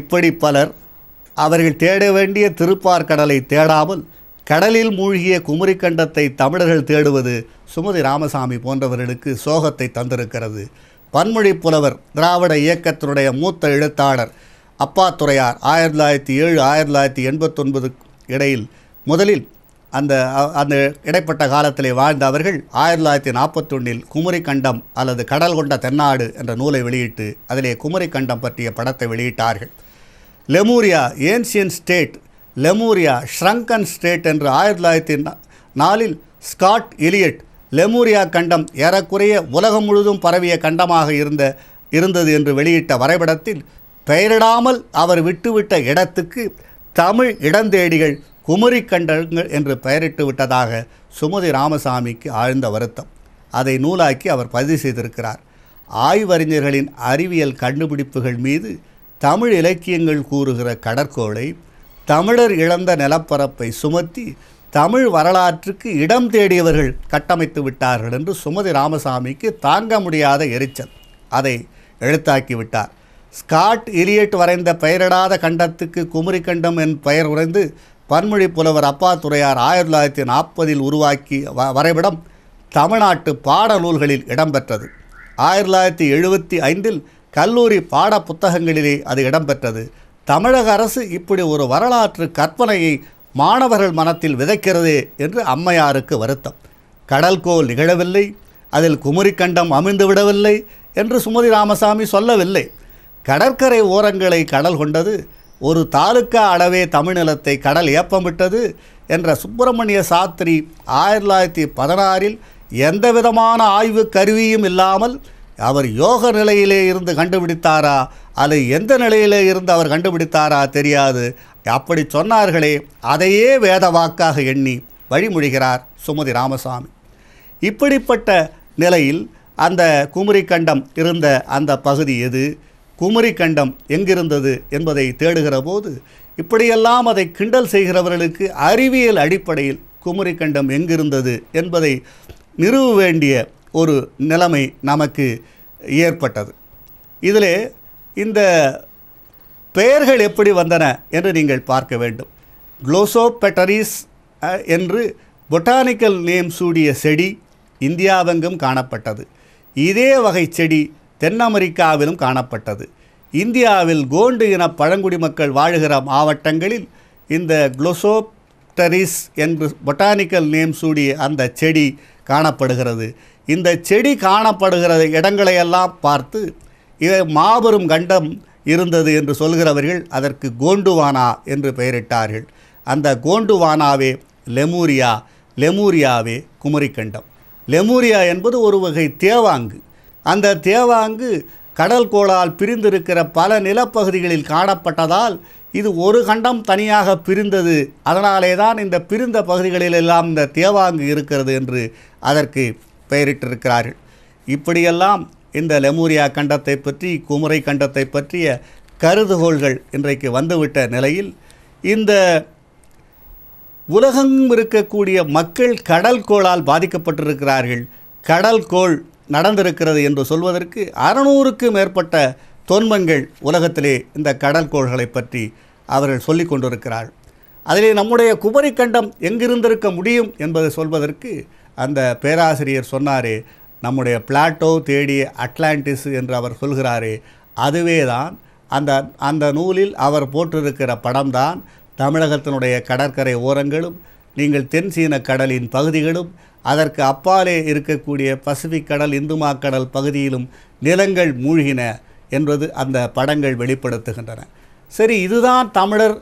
இப்படி பலர் அவர்கள் தேட வேண்டிய திருப்பார் கடலை தேடாமல் கடலில் மூழ்கிய குமரி கண்டத்தை தமிழர்கள் தேடுவது சுமதி ராமசாமி போன்றவர்களுக்கு சோகத்தை தந்திருக்கிறது பன்மொழி புலவர் திராவிட இயக்கத்தினுடைய மூத்த எழுத்தாளர் அப்பா துறையார் ஆயிரத்தி தொள்ளாயிரத்தி ஏழு ஆயிரத்தி தொள்ளாயிரத்தி எண்பத்தொன்பது இடையில் முதலில் அந்த அந்த இடைப்பட்ட காலத்திலே வாழ்ந்த அவர்கள் ஆயிரத்தி தொள்ளாயிரத்தி நாற்பத்தொன்னில் குமரி கண்டம் அல்லது கடல் கொண்ட தென்னாடு என்ற நூலை வெளியிட்டு அதிலே குமரி கண்டம் பற்றிய படத்தை வெளியிட்டார்கள் Lemuria ancient state Lemuria shrunken state என்று ஆயிரத்தி தொள்ளாயிரத்தி நாலில் ஸ்காட் எலியட் லெமூரியா கண்டம் ஏறக்குறைய உலகம் முழுதும் பரவிய கண்டமாக இருந்த இருந்தது என்று வெளியிட்ட வரைபடத்தில் பெயரிடாமல் அவர் விட்டுவிட்ட இடத்துக்கு தமிழ் இடந்தேடிகள் குமரி கண்டங்கள் என்று பெயரிட்டு விட்டதாக சுமதி ராமசாமிக்கு ஆழ்ந்த வருத்தம் அதை நூலாக்கி அவர் பதிவு செய்திருக்கிறார் ஆய்வறிஞர்களின் அறிவியல் கண்டுபிடிப்புகள் மீது தமிழ் இலக்கியங்கள் கூறுகிற கடற்கோளை தமிழர் இழந்த நிலப்பரப்பை சுமத்தி தமிழ் வரலாற்றுக்கு இடம் தேடியவர்கள் கட்டமைத்து விட்டார்கள் என்று சுமதி ராமசாமிக்கு தாங்க முடியாத எரிச்சல் அதை எழுத்தாக்கிவிட்டார் ஸ்காட் இலியட் வரைந்த பெயரிடாத கண்டத்துக்கு குமரி கண்டம் என் பெயர் உறைந்து பன்மொழி புலவர் அப்பா துறையார் ஆயிரத்தி தொள்ளாயிரத்தி நாற்பதில் உருவாக்கி வரைபடம் தமிழ்நாட்டு பாட நூல்களில் இடம்பெற்றது ஆயிரத்தி தொள்ளாயிரத்தி எழுபத்தி ஐந்தில் கல்லூரி பாட புத்தகங்களிலே அது இடம்பெற்றது தமிழக அரசு இப்படி ஒரு வரலாற்று கற்பனையை மாணவர்கள் மனத்தில் விதைக்கிறதே என்று அம்மையாருக்கு வருத்தம் கடல்கோல் நிகழவில்லை அதில் குமரிக்கண்டம் அமிழ்ந்து விடவில்லை என்று சுமதி ராமசாமி சொல்லவில்லை கடற்கரை ஓரங்களை கடல் கொண்டது ஒரு தாலுக்கா அளவே தமிழ்நிலத்தை கடல் ஏப்பமிட்டது என்ற சுப்பிரமணிய சாஸ்திரி ஆயிரத்தி தொள்ளாயிரத்தி பதினாறில் எந்த விதமான ஆய்வு கருவியும் இல்லாமல் அவர் யோக நிலையிலே இருந்து கண்டுபிடித்தாரா அல்லது எந்த நிலையிலே இருந்து அவர் கண்டுபிடித்தாரா தெரியாது அப்படி சொன்னார்களே அதையே வேதவாக்காக எண்ணி வழிமொழிகிறார் சுமதி ராமசாமி இப்படிப்பட்ட நிலையில் அந்த குமரிக்கண்டம் இருந்த அந்த பகுதி எது குமரி கண்டம் எங்கிருந்தது என்பதை தேடுகிற போது இப்படியெல்லாம் அதை கிண்டல் செய்கிறவர்களுக்கு அறிவியல் அடிப்படையில் குமரி கண்டம் எங்கிருந்தது என்பதை நிறுவ வேண்டிய ஒரு நிலைமை நமக்கு ஏற்பட்டது இதில் இந்த பெயர்கள் எப்படி வந்தன என்று நீங்கள் பார்க்க வேண்டும் க்ளோசோபெட்டரிஸ் என்று பொட்டானிக்கல் நேம் சூடிய செடி இந்தியாவெங்கும் காணப்பட்டது இதே வகை செடி தென் அமெரிக்காவிலும் காணப்பட்டது இந்தியாவில் கோண்டு இன பழங்குடி மக்கள் வாழுகிற மாவட்டங்களில் இந்த குளோசோப்டரிஸ் என்று பொட்டானிக்கல் நேம் சூடிய அந்த செடி காணப்படுகிறது இந்த செடி காணப்படுகிற இடங்களையெல்லாம் பார்த்து இதை மாபெரும் கண்டம் இருந்தது என்று சொல்கிறவர்கள் அதற்கு கோண்டுவானா என்று பெயரிட்டார்கள் அந்த கோண்டுவானாவே லெமூரியா லெமூரியாவே குமரிக்கண்டம் லெமூரியா என்பது ஒரு வகை தேவாங்கு அந்த தேவாங்கு கடல் கோளால் பிரிந்திருக்கிற பல நிலப்பகுதிகளில் காணப்பட்டதால் இது ஒரு கண்டம் தனியாக பிரிந்தது அதனாலே தான் இந்த பிரிந்த பகுதிகளிலெல்லாம் இந்த தேவாங்கு இருக்கிறது என்று அதற்கு பெயரிட்டிருக்கிறார்கள் இப்படியெல்லாம் இந்த லெமூரியா கண்டத்தை பற்றி குமரை கண்டத்தை பற்றிய கருதுகோள்கள் இன்றைக்கு வந்துவிட்ட நிலையில் இந்த உலகம் இருக்கக்கூடிய மக்கள் கடல் கோளால் பாதிக்கப்பட்டிருக்கிறார்கள் கடல் கோள் நடந்திருக்கிறது என்று சொல்வதற்கு அறநூறுக்கு மேற்பட்ட தொன்மங்கள் உலகத்திலே இந்த கோள்களை பற்றி அவர்கள் சொல்லி கொண்டிருக்கிறாள் அதிலே நம்முடைய குபரி கண்டம் எங்கிருந்திருக்க முடியும் என்பதை சொல்வதற்கு அந்த பேராசிரியர் சொன்னாரே நம்முடைய பிளாட்டோ தேடிய அட்லாண்டிஸ் என்று அவர் சொல்கிறாரே அதுவே தான் அந்த அந்த நூலில் அவர் போட்டிருக்கிற படம்தான் தமிழகத்தினுடைய கடற்கரை ஓரங்களும் நீங்கள் தென் சீன கடலின் பகுதிகளும் அதற்கு அப்பாலே இருக்கக்கூடிய பசிபிக் கடல் இந்துமா கடல் பகுதியிலும் நிலங்கள் மூழ்கின என்பது அந்த படங்கள் வெளிப்படுத்துகின்றன சரி இதுதான் தமிழர்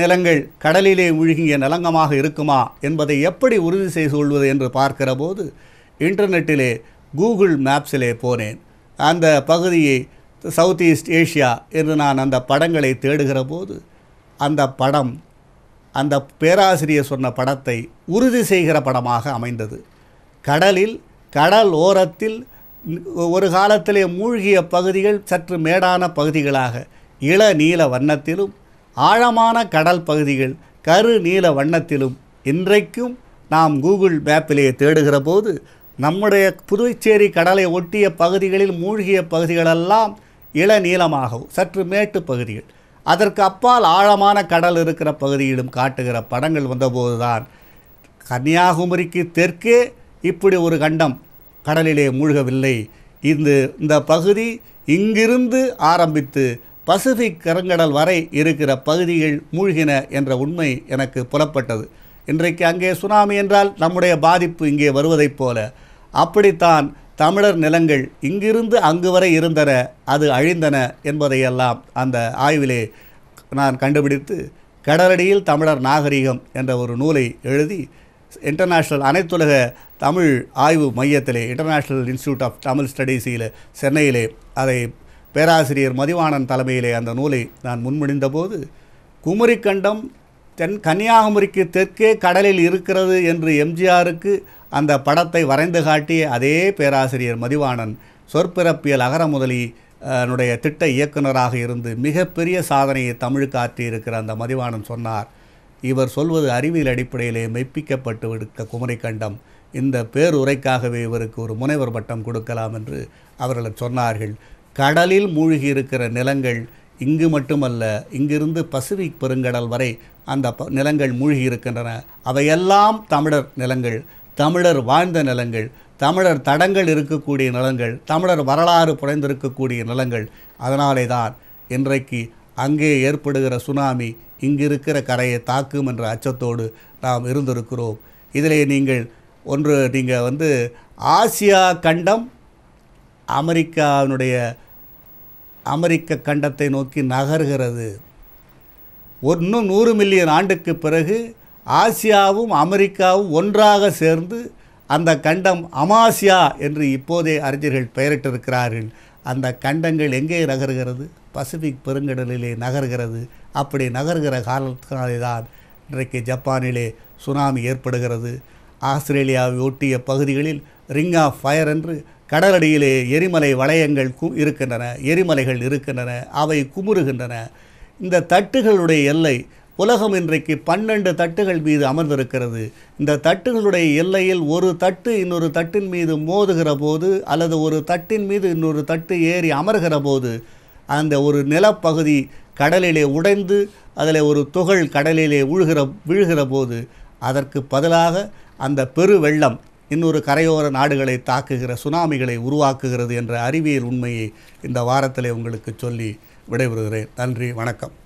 நிலங்கள் கடலிலே மூழ்கிய நலங்கமாக இருக்குமா என்பதை எப்படி உறுதி செய்து சொல்வது என்று பார்க்கிற போது இன்டர்நெட்டிலே கூகுள் மேப்ஸிலே போனேன் அந்த பகுதியை சவுத் ஈஸ்ட் ஏஷியா என்று நான் அந்த படங்களை தேடுகிற போது அந்த படம் அந்த பேராசிரியர் சொன்ன படத்தை உறுதி செய்கிற படமாக அமைந்தது கடலில் கடல் ஓரத்தில் ஒரு காலத்திலே மூழ்கிய பகுதிகள் சற்று மேடான பகுதிகளாக இள நீல வண்ணத்திலும் ஆழமான கடல் பகுதிகள் கரு நீல வண்ணத்திலும் இன்றைக்கும் நாம் கூகுள் மேப்பிலேயே தேடுகிற போது நம்முடைய புதுச்சேரி கடலை ஒட்டிய பகுதிகளில் மூழ்கிய பகுதிகளெல்லாம் இளநீளமாகவும் சற்று மேட்டு பகுதிகள் அதற்கு அப்பால் ஆழமான கடல் இருக்கிற பகுதியிலும் காட்டுகிற படங்கள் வந்தபோது தான் கன்னியாகுமரிக்கு தெற்கே இப்படி ஒரு கண்டம் கடலிலே மூழ்கவில்லை இது இந்த பகுதி இங்கிருந்து ஆரம்பித்து பசிபிக் கருங்கடல் வரை இருக்கிற பகுதிகள் மூழ்கின என்ற உண்மை எனக்கு புலப்பட்டது இன்றைக்கு அங்கே சுனாமி என்றால் நம்முடைய பாதிப்பு இங்கே வருவதைப் போல அப்படித்தான் தமிழர் நிலங்கள் இங்கிருந்து அங்கு வரை இருந்தன அது அழிந்தன என்பதையெல்லாம் அந்த ஆய்விலே நான் கண்டுபிடித்து கடலடியில் தமிழர் நாகரிகம் என்ற ஒரு நூலை எழுதி இன்டர்நேஷ்னல் அனைத்துலக தமிழ் ஆய்வு மையத்திலே இன்டர்நேஷ்னல் இன்ஸ்டியூட் ஆஃப் தமிழ் ஸ்டடீஸில் சென்னையிலே அதை பேராசிரியர் மதிவாணன் தலைமையிலே அந்த நூலை நான் முன்மொழிந்தபோது குமரிக்கண்டம் தென் கன்னியாகுமரிக்கு தெற்கே கடலில் இருக்கிறது என்று எம்ஜிஆருக்கு அந்த படத்தை வரைந்து காட்டிய அதே பேராசிரியர் மதிவாணன் சொற்பிறப்பியல் அகர முதலி என்னுடைய திட்ட இயக்குநராக இருந்து மிகப்பெரிய சாதனையை தமிழுக்கு ஆற்றியிருக்கிற அந்த மதிவாணன் சொன்னார் இவர் சொல்வது அறிவியல் அடிப்படையிலே மெய்ப்பிக்கப்பட்டு விடுக்க கண்டம் இந்த பேருரைக்காகவே இவருக்கு ஒரு முனைவர் பட்டம் கொடுக்கலாம் என்று அவர்கள் சொன்னார்கள் கடலில் மூழ்கி இருக்கிற நிலங்கள் இங்கு மட்டுமல்ல இங்கிருந்து பசிபிக் பெருங்கடல் வரை அந்த நிலங்கள் மூழ்கி இருக்கின்றன அவையெல்லாம் தமிழர் நிலங்கள் தமிழர் வாழ்ந்த நிலங்கள் தமிழர் தடங்கள் இருக்கக்கூடிய நிலங்கள் தமிழர் வரலாறு புனைந்திருக்கக்கூடிய நிலங்கள் அதனாலே தான் இன்றைக்கு அங்கே ஏற்படுகிற சுனாமி இங்கிருக்கிற கரையை தாக்கும் என்ற அச்சத்தோடு நாம் இருந்திருக்கிறோம் இதிலே நீங்கள் ஒன்று நீங்கள் வந்து ஆசியா கண்டம் அமெரிக்காவினுடைய அமெரிக்க கண்டத்தை நோக்கி நகர்கிறது ஒன்றும் நூறு மில்லியன் ஆண்டுக்கு பிறகு ஆசியாவும் அமெரிக்காவும் ஒன்றாக சேர்ந்து அந்த கண்டம் அமாசியா என்று இப்போதே அறிஞர்கள் பெயரிட்டிருக்கிறார்கள் அந்த கண்டங்கள் எங்கே நகர்கிறது பசிபிக் பெருங்கடலிலே நகர்கிறது அப்படி நகர்கிற காலத்தினாலே தான் இன்றைக்கு ஜப்பானிலே சுனாமி ஏற்படுகிறது ஆஸ்திரேலியாவை ஒட்டிய பகுதிகளில் ரிங் ஆஃப் ஃபயர் என்று கடலடியிலே எரிமலை வளையங்கள் கு இருக்கின்றன எரிமலைகள் இருக்கின்றன அவை குமுறுகின்றன இந்த தட்டுகளுடைய எல்லை உலகம் இன்றைக்கு பன்னெண்டு தட்டுகள் மீது அமர்ந்திருக்கிறது இந்த தட்டுகளுடைய எல்லையில் ஒரு தட்டு இன்னொரு தட்டின் மீது மோதுகிற போது அல்லது ஒரு தட்டின் மீது இன்னொரு தட்டு ஏறி அமர்கிற போது அந்த ஒரு நிலப்பகுதி கடலிலே உடைந்து அதில் ஒரு துகள் கடலிலே உழுகிற விழுகிற போது அதற்கு பதிலாக அந்த பெரு வெள்ளம் இன்னொரு கரையோர நாடுகளை தாக்குகிற சுனாமிகளை உருவாக்குகிறது என்ற அறிவியல் உண்மையை இந்த வாரத்தில் உங்களுக்கு சொல்லி விடைபெறுகிறேன் நன்றி வணக்கம்